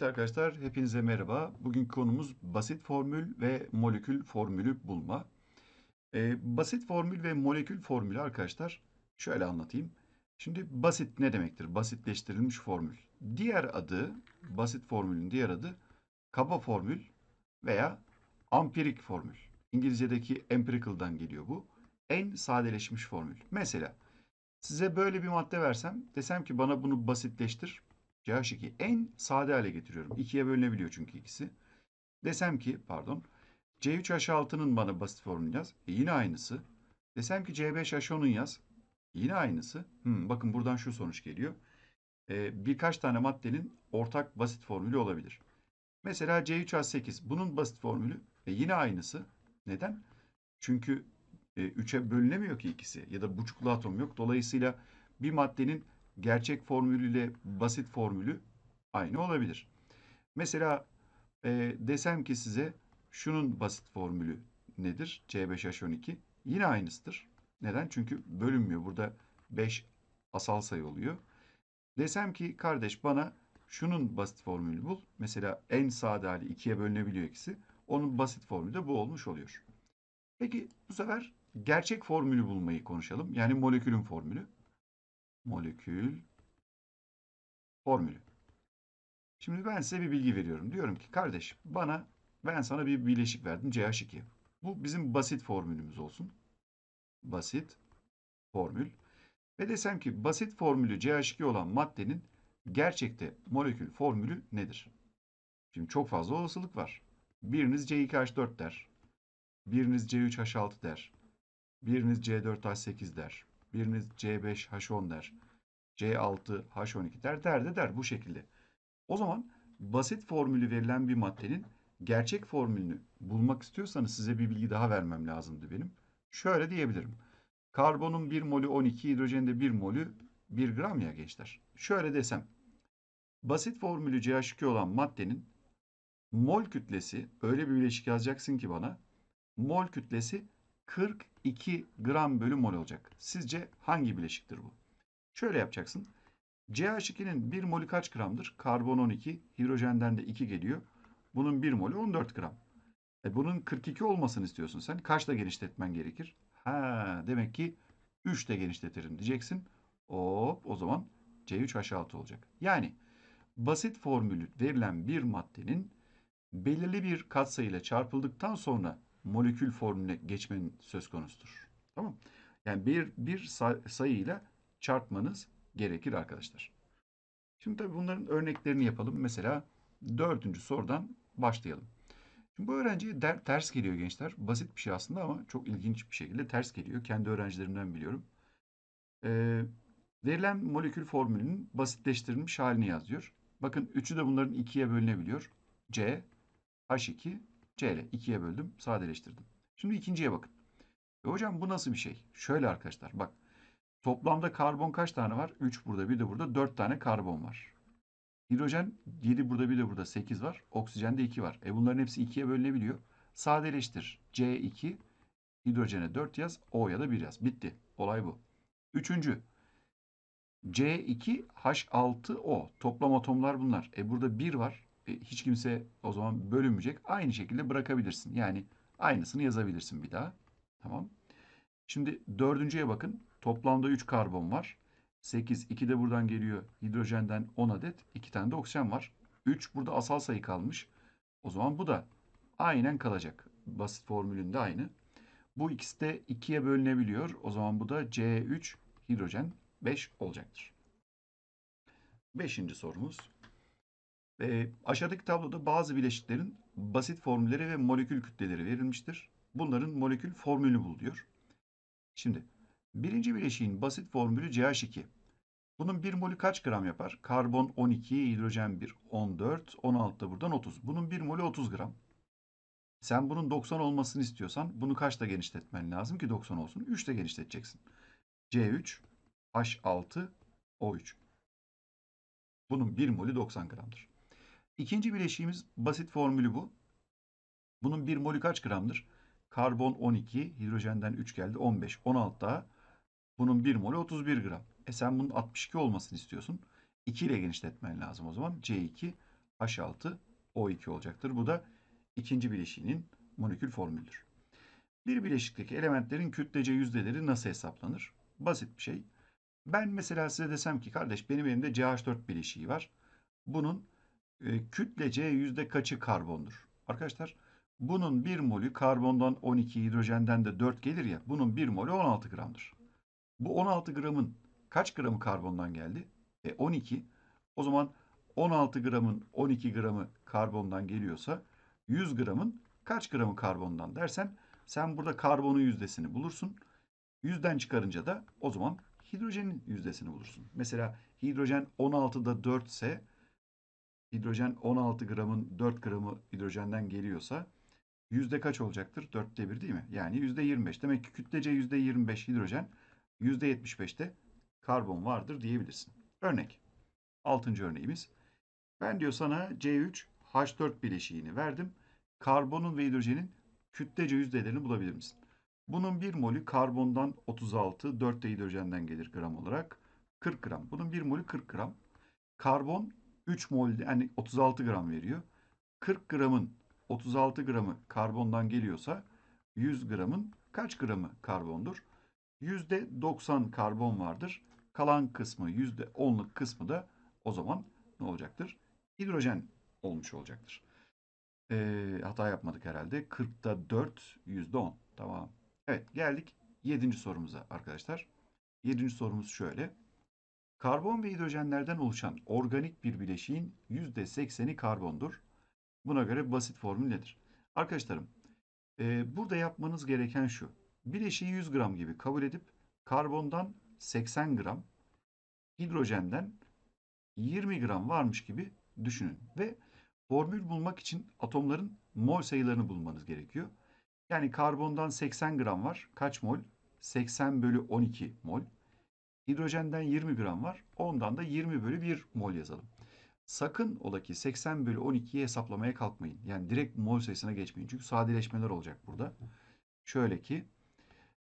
Evet arkadaşlar hepinize merhaba. Bugün konumuz basit formül ve molekül formülü bulma. Ee, basit formül ve molekül formülü arkadaşlar şöyle anlatayım. Şimdi basit ne demektir? Basitleştirilmiş formül. Diğer adı basit formülün diğer adı kaba formül veya ampirik formül. İngilizce'deki empirical'dan geliyor bu. En sadeleşmiş formül. Mesela size böyle bir madde versem desem ki bana bunu basitleştir CH2 en sade hale getiriyorum. 2'ye bölünebiliyor çünkü ikisi. Desem ki pardon C3H6'nın bana basit formunu yaz. E yine aynısı. Desem ki C5H10'un yaz. Yine aynısı. Hmm, bakın buradan şu sonuç geliyor. Ee, birkaç tane maddenin ortak basit formülü olabilir. Mesela C3H8 bunun basit formülü e yine aynısı. Neden? Çünkü 3'e bölünemiyor ki ikisi ya da buçuklu atom yok. Dolayısıyla bir maddenin gerçek formül ile basit formülü aynı olabilir. Mesela e, desem ki size şunun basit formülü nedir? C5H12 yine aynısıdır. Neden? Çünkü bölünmüyor. Burada 5 asal sayı oluyor. Desem ki kardeş bana şunun basit formülü bul. Mesela en sade hali 2'ye bölünebiliyor ikisi. Onun basit formülü de bu olmuş oluyor. Peki bu sefer gerçek formülü bulmayı konuşalım. Yani molekülün formülü molekül formülü. Şimdi ben size bir bilgi veriyorum. Diyorum ki kardeş, bana ben sana bir bileşik verdim CH2. Bu bizim basit formülümüz olsun. Basit formül. Ve desem ki basit formülü CH2 olan maddenin gerçekte molekül formülü nedir? Şimdi çok fazla olasılık var. Biriniz C2H4 der. Biriniz C3H6 der. Biriniz C4H8 der. Biriniz C5H10 der. C6H12 der. Der de der bu şekilde. O zaman basit formülü verilen bir maddenin gerçek formülünü bulmak istiyorsanız size bir bilgi daha vermem lazımdı benim. Şöyle diyebilirim. Karbonun 1 molü 12, hidrojende 1 molü 1 gram ya gençler. Şöyle desem. Basit formülü CH2 olan maddenin mol kütlesi öyle bir bileşik yazacaksın ki bana mol kütlesi 40 2 gram bölü mol olacak. Sizce hangi bileşiktir bu? Şöyle yapacaksın. CH2'nin 1 molü kaç gramdır? Karbon 12, hidrojenden de 2 geliyor. Bunun 1 molü 14 gram. E bunun 42 olmasını istiyorsun sen. Kaçla genişletmen gerekir? Ha, demek ki 3 de genişletirim diyeceksin. Hop o zaman C3H6 olacak. Yani basit formülü verilen bir maddenin belirli bir katsayıyla çarpıldıktan sonra molekül formülüne geçmenin söz konusudur. Tamam Yani bir, bir sayıyla çarpmanız gerekir arkadaşlar. Şimdi tabii bunların örneklerini yapalım. Mesela dördüncü sorudan başlayalım. Şimdi bu öğrenciye der, ters geliyor gençler. Basit bir şey aslında ama çok ilginç bir şekilde ters geliyor. Kendi öğrencilerimden biliyorum. Ee, verilen molekül formülünün basitleştirilmiş halini yazıyor. Bakın üçü de bunların ikiye bölünebiliyor. C, H2, C ile 2'ye böldüm. Sadeleştirdim. Şimdi ikinciye bakın. E hocam bu nasıl bir şey? Şöyle arkadaşlar bak. Toplamda karbon kaç tane var? 3 burada bir de burada 4 tane karbon var. Hidrojen 7 burada bir de burada 8 var. Oksijen de 2 var. E bunların hepsi 2'ye bölünebiliyor. Sadeleştir. C2 hidrojene 4 yaz. O ya da 1 yaz. Bitti. Olay bu. Üçüncü. C2H6O. Toplam atomlar bunlar. E burada 1 var. E, hiç kimse o zaman bölünmeyecek. Aynı şekilde bırakabilirsin. Yani aynısını yazabilirsin bir daha. Tamam. Şimdi dördüncüye bakın. Toplamda 3 karbon var. 8, 2 de buradan geliyor. Hidrojenden 10 adet. 2 tane de oksijen var. 3 burada asal sayı kalmış. O zaman bu da aynen kalacak. Basit formülünde aynı. Bu ikisi de 2'ye bölünebiliyor. O zaman bu da C3 hidrojen 5 olacaktır. Beşinci sorumuz. E, aşağıdaki tabloda bazı bileşiklerin basit formülleri ve molekül kütleleri verilmiştir. Bunların molekül formülü bul diyor. Şimdi birinci bileşiğin basit formülü CH2. Bunun bir molü kaç gram yapar? Karbon 12, hidrojen 1, 14, 16 da buradan 30. Bunun bir molü 30 gram. Sen bunun 90 olmasını istiyorsan bunu kaçta genişletmen lazım ki 90 olsun? 3 ile genişleteceksin. C3, H6, O3. Bunun bir molü 90 gramdır. İkinci bileşiğimiz basit formülü bu. Bunun bir molü kaç gramdır? Karbon 12, hidrojenden 3 geldi 15, 16 daha. Bunun bir molü 31 gram. E sen bunun 62 olmasını istiyorsun. 2 ile genişletmen lazım o zaman. C2, H6, O2 olacaktır. Bu da ikinci bileşiğinin molekül formülüdür. Bir bileşikteki elementlerin kütlece yüzdeleri nasıl hesaplanır? Basit bir şey. Ben mesela size desem ki kardeş benim elimde CH4 bileşiği var. Bunun ee, kütlece yüzde kaçı karbondur? Arkadaşlar bunun bir molü karbondan 12, hidrojenden de 4 gelir ya. Bunun bir molü 16 gramdır. Bu 16 gramın kaç gramı karbondan geldi? E 12. O zaman 16 gramın 12 gramı karbondan geliyorsa 100 gramın kaç gramı karbondan dersen sen burada karbonun yüzdesini bulursun. Yüzden çıkarınca da o zaman hidrojenin yüzdesini bulursun. Mesela hidrojen 16'da 4 ise hidrojen 16 gramın 4 gramı hidrojenden geliyorsa yüzde kaç olacaktır? 4'te 1 değil mi? Yani yüzde 25. Demek ki kütlece yüzde 25 hidrojen, yüzde 75'te karbon vardır diyebilirsin. Örnek. altıncı örneğimiz. Ben diyor sana C3 H4 bileşiğini verdim. Karbonun ve hidrojenin kütlece yüzdelerini bulabilir misin? Bunun 1 molü karbondan 36, 4 de hidrojenden gelir gram olarak. 40 gram. Bunun 1 molü 40 gram. Karbon 3 mol yani 36 gram veriyor. 40 gramın 36 gramı karbondan geliyorsa 100 gramın kaç gramı karbondur? %90 karbon vardır. Kalan kısmı %10'luk kısmı da o zaman ne olacaktır? Hidrojen olmuş olacaktır. E, hata yapmadık herhalde. 40'ta 4, %10. Tamam. Evet geldik 7. sorumuza arkadaşlar. 7. sorumuz şöyle. Karbon ve hidrojenlerden oluşan organik bir bileşiğin %80'i karbondur. Buna göre basit formül nedir? Arkadaşlarım e, burada yapmanız gereken şu. Bileşiği 100 gram gibi kabul edip karbondan 80 gram, hidrojenden 20 gram varmış gibi düşünün. Ve formül bulmak için atomların mol sayılarını bulmanız gerekiyor. Yani karbondan 80 gram var. Kaç mol? 80 bölü 12 mol. Hidrojenden 20 gram var. Ondan da 20 bölü 1 mol yazalım. Sakın ola ki 80 bölü 12'yi hesaplamaya kalkmayın. Yani direkt mol sayısına geçmeyin. Çünkü sadeleşmeler olacak burada. Şöyle ki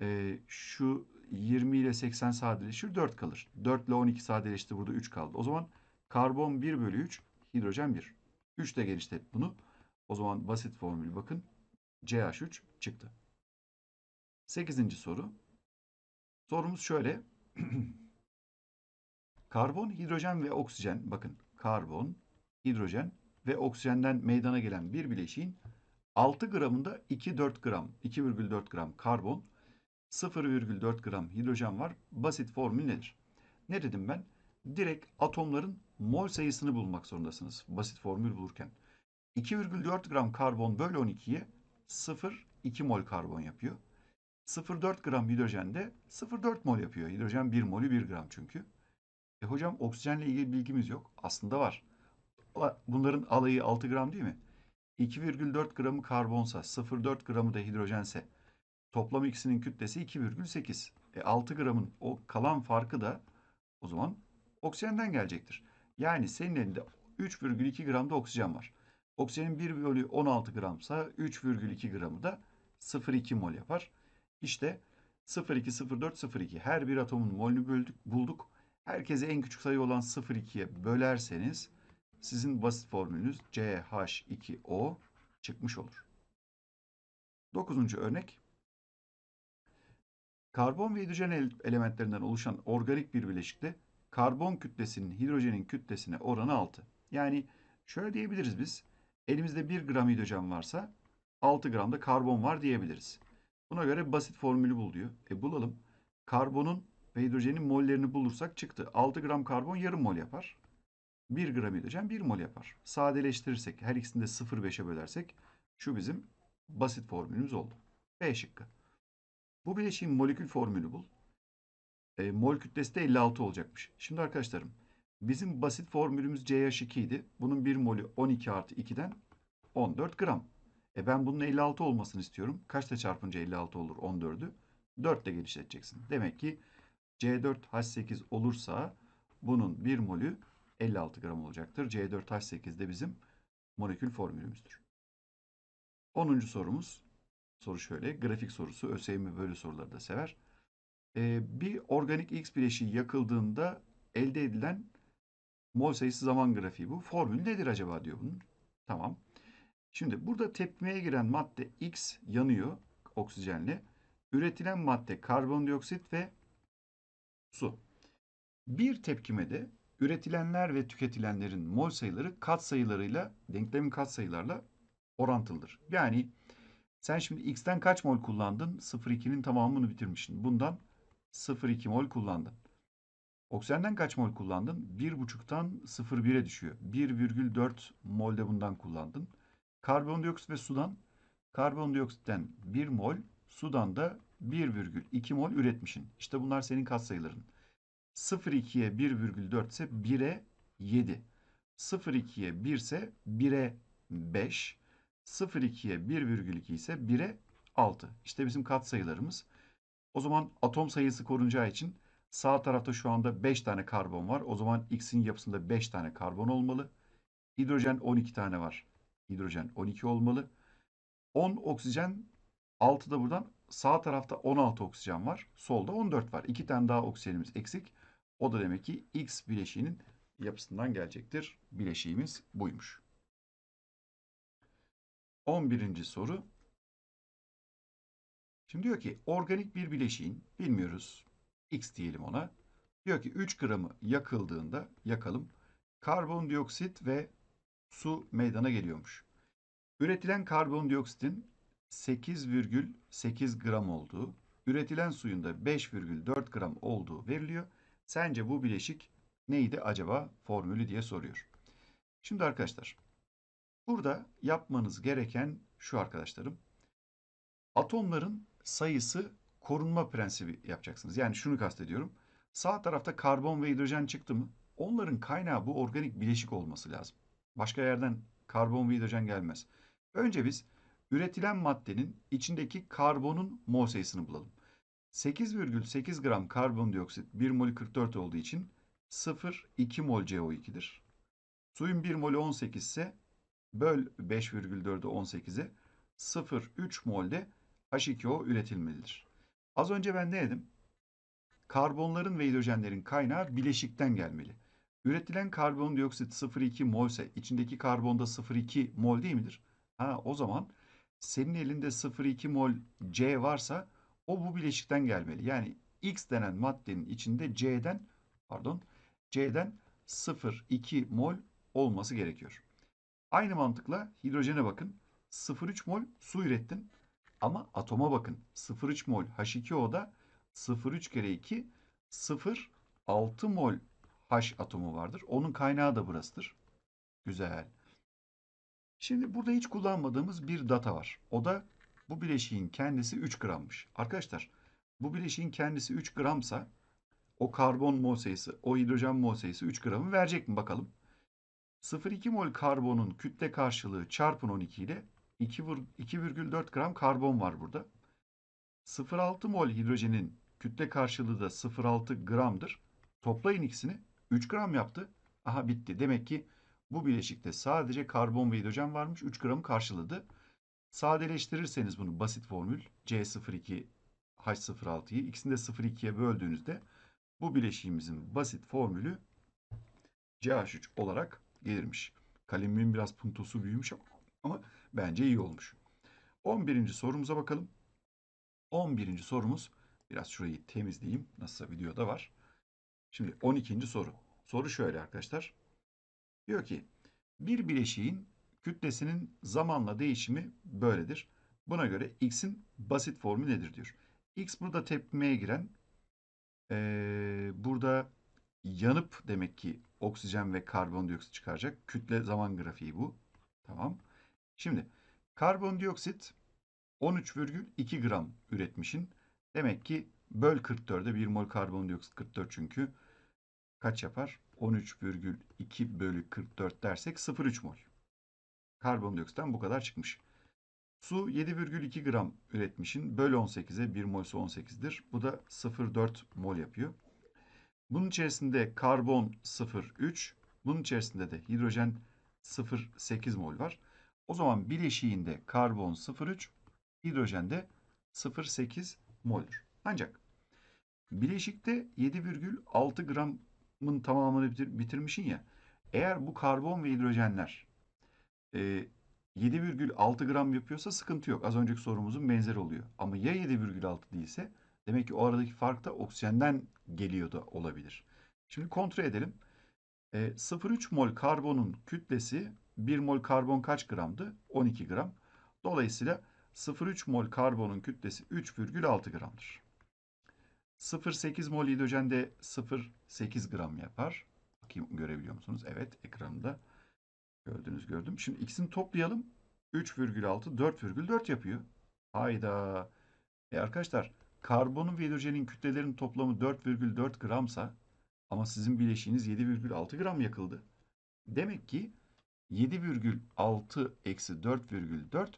e, şu 20 ile 80 sadeleşir 4 kalır. 4 ile 12 sadeleşti burada 3 kaldı. O zaman karbon 1 bölü 3 hidrojen 1. 3 de genişlet bunu. O zaman basit formül bakın. CH3 çıktı. 8. soru. Sorumuz şöyle. karbon, hidrojen ve oksijen bakın karbon, hidrojen ve oksijenden meydana gelen bir bileşiğin 6 gramında 2,4 gram, 2,4 gram karbon, 0,4 gram hidrojen var. Basit formül nedir? Ne dedim ben? Direkt atomların mol sayısını bulmak zorundasınız basit formül bulurken. 2,4 gram karbon bölü 12'ye 0,2 mol karbon yapıyor. 0,4 gram hidrojende 0,4 mol yapıyor. Hidrojen 1 molü 1 gram çünkü. E hocam oksijenle ilgili bilgimiz yok. Aslında var. Bunların alayı 6 gram değil mi? 2,4 gramı karbonsa, 0,4 gramı da hidrojense toplam ikisinin kütlesi 2,8. E 6 gramın o kalan farkı da o zaman oksijenden gelecektir. Yani senin elinde 3,2 gramda oksijen var. Oksijenin 1 bölü 16 gramsa 3,2 gramı da 0,2 mol yapar. İşte 0,204,02 her bir atomun molünü böldük, bulduk. Herkese en küçük sayı olan 0,2'ye bölerseniz sizin basit formülünüz CH2O çıkmış olur. Dokuzuncu örnek. Karbon ve hidrojen elementlerinden oluşan organik bir bileşikte karbon kütlesinin hidrojenin kütlesine oranı 6. Yani şöyle diyebiliriz biz. Elimizde 1 gram hidrojen varsa 6 gram da karbon var diyebiliriz. Buna göre basit formülü bul diyor. E bulalım. Karbonun ve hidrojenin mollerini bulursak çıktı. 6 gram karbon yarım mol yapar. 1 gram hidrojen 1 mol yapar. Sadeleştirirsek her ikisini de 0,5'e bölersek şu bizim basit formülümüz oldu. B şıkkı. Bu bileşiğin molekül formülü bul. E, mol kütlesi de 56 olacakmış. Şimdi arkadaşlarım bizim basit formülümüz CH2 idi. Bunun 1 molü 12 artı 2'den 14 gram. E ben bunun 56 olmasını istiyorum. Kaçta çarpınca 56 olur 14'ü? 4 ile genişleteceksin. Demek ki C4H8 olursa bunun 1 molü 56 gram olacaktır. C4H8 de bizim molekül formülümüzdür. 10. sorumuz. Soru şöyle. Grafik sorusu. ÖSYM böyle soruları da sever. Ee, bir organik X bileşiği yakıldığında elde edilen mol sayısı zaman grafiği bu. Formül nedir acaba diyor bunun. Tamam. Şimdi burada tepkimeye giren madde X yanıyor oksijenle. Üretilen madde karbondioksit ve su. Bir tepkimede üretilenler ve tüketilenlerin mol sayıları kat sayılarıyla denklemin kat sayılarla orantılıdır. Yani sen şimdi X'ten kaç mol kullandın? 0,2'nin tamamını bitirmişsin. Bundan 0,2 mol kullandın. Oksijenden kaç mol kullandın? 1,5'tan 0,1'e düşüyor. 1,4 mol de bundan kullandın. Karbondioksit ve sudan karbondioksitten 1 mol, sudan da 1,2 mol üretmişin. İşte bunlar senin katsayıların. 0,2'ye 1,4 ise 1'e 7. 0,2'ye 1 ise 1'e 5. 0,2'ye 1,2 ise 1'e 6. İşte bizim katsayılarımız. O zaman atom sayısı korunacağı için sağ tarafta şu anda 5 tane karbon var. O zaman X'in yapısında 5 tane karbon olmalı. Hidrojen 12 tane var hidrojen 12 olmalı. 10 oksijen 6 da buradan sağ tarafta 16 oksijen var. Solda 14 var. 2 tane daha oksijenimiz eksik. O da demek ki X bileşiğinin yapısından gelecektir. Bileşiğimiz buymuş. 11. soru. Şimdi diyor ki organik bir bileşiğin bilmiyoruz X diyelim ona. Diyor ki 3 gramı yakıldığında yakalım karbondioksit ve su meydana geliyormuş. Üretilen karbondioksitin 8,8 gram olduğu, üretilen suyun da 5,4 gram olduğu veriliyor. Sence bu bileşik neydi acaba formülü diye soruyor. Şimdi arkadaşlar burada yapmanız gereken şu arkadaşlarım. Atomların sayısı korunma prensibi yapacaksınız. Yani şunu kastediyorum. Sağ tarafta karbon ve hidrojen çıktı mı onların kaynağı bu organik bileşik olması lazım. Başka yerden karbon ve hidrojen gelmez. Önce biz üretilen maddenin içindeki karbonun mol sayısını bulalım. 8,8 gram karbondioksit 1 mol 44 olduğu için 0,2 mol CO2'dir. Suyun 1 mol 18 ise böl 5,4'ü 18'e 0,3 molde H2O üretilmelidir. Az önce ben ne dedim? Karbonların ve hidrojenlerin kaynağı bileşikten gelmeli. Üretilen karbondioksit 0,2 mol ise içindeki karbonda 0,2 mol değil midir? Ha o zaman senin elinde 0,2 mol C varsa o bu bileşikten gelmeli. Yani X denen maddenin içinde C'den pardon C'den 0,2 mol olması gerekiyor. Aynı mantıkla hidrojene bakın. 0,3 mol su ürettin. Ama atoma bakın. 0,3 mol H2O'da 0,3 kere 2 0,6 mol H atomu vardır. Onun kaynağı da burasıdır. Güzel. Şimdi burada hiç kullanmadığımız bir data var. O da bu bileşiğin kendisi 3 grammış. Arkadaşlar bu bileşiğin kendisi 3 gramsa o karbon mol sayısı, o hidrojen mol sayısı 3 gramı verecek mi bakalım? 0,2 mol karbonun kütle karşılığı çarpın 12 ile 2,4 gram karbon var burada. 0,6 mol hidrojenin kütle karşılığı da 0,6 gramdır. Toplayın ikisini 3 gram yaptı. Aha bitti. Demek ki bu bileşikte sadece karbon ve hidrojen varmış. 3 gramı karşıladı. Sadeleştirirseniz bunu basit formül C02 H06'yı ikisini de 0,2'ye böldüğünüzde bu bileşiğimizin basit formülü CH3 olarak gelirmiş. Kalemimin biraz puntosu büyümüş ama bence iyi olmuş. 11. sorumuza bakalım. 11. sorumuz biraz şurayı temizleyeyim. Nasılsa videoda var. Şimdi 12. soru. Soru şöyle arkadaşlar. Diyor ki bir bileşiğin kütlesinin zamanla değişimi böyledir. Buna göre x'in basit formu nedir diyor. X burada tepmeye giren ee, burada yanıp demek ki oksijen ve karbondioksit çıkaracak. Kütle zaman grafiği bu. Tamam. Şimdi karbondioksit 13,2 gram üretmişin. Demek ki Böl 44'e 1 mol karbondioksit 44 çünkü kaç yapar? 13,2 bölü 44 dersek 0,3 mol. Karbondioksitten bu kadar çıkmış. Su 7,2 gram üretmişin böl 18'e 1 molsa 18'dir. Bu da 0,4 mol yapıyor. Bunun içerisinde karbon 0,3, bunun içerisinde de hidrojen 0,8 mol var. O zaman bileşiğinde karbon 0,3, hidrojen de 0,8 moldur. Ancak bileşikte 7,6 gramın tamamını bitir, bitirmişsin ya. Eğer bu karbon ve hidrojenler e, 7,6 gram yapıyorsa sıkıntı yok. Az önceki sorumuzun benzeri oluyor. Ama ya 7,6 değilse demek ki o aradaki fark da oksijenden geliyor da olabilir. Şimdi kontrol edelim. E, 0,3 mol karbonun kütlesi 1 mol karbon kaç gramdı? 12 gram. Dolayısıyla 0,3 mol karbonun kütlesi 3,6 gramdır. 0,8 mol hidrojen de 0,8 gram yapar. Bakayım görebiliyor musunuz? Evet ekranımda gördünüz gördüm. Şimdi ikisini toplayalım. 3,6 4,4 yapıyor. Hayda. E arkadaşlar karbonun ve hidrojenin kütlelerin toplamı 4,4 gramsa ama sizin bileşiğiniz 7,6 gram yakıldı. Demek ki 7,6 eksi 4,4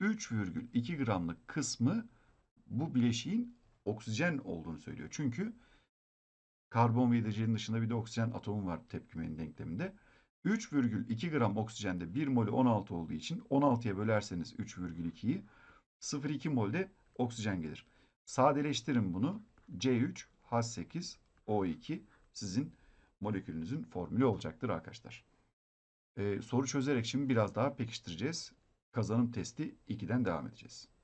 3,2 gramlık kısmı bu bileşiğin oksijen olduğunu söylüyor. Çünkü karbon ve hidrojenin dışında bir de oksijen atomu var tepkimenin denkleminde. 3,2 gram oksijende 1 molü 16 olduğu için 16'ya bölerseniz 3,2'yi 0,2 molde oksijen gelir. Sadeleştirin bunu. C3, H8, O2 sizin molekülünüzün formülü olacaktır arkadaşlar. Ee, soru çözerek şimdi biraz daha pekiştireceğiz. Kazanım testi 2'den devam edeceğiz.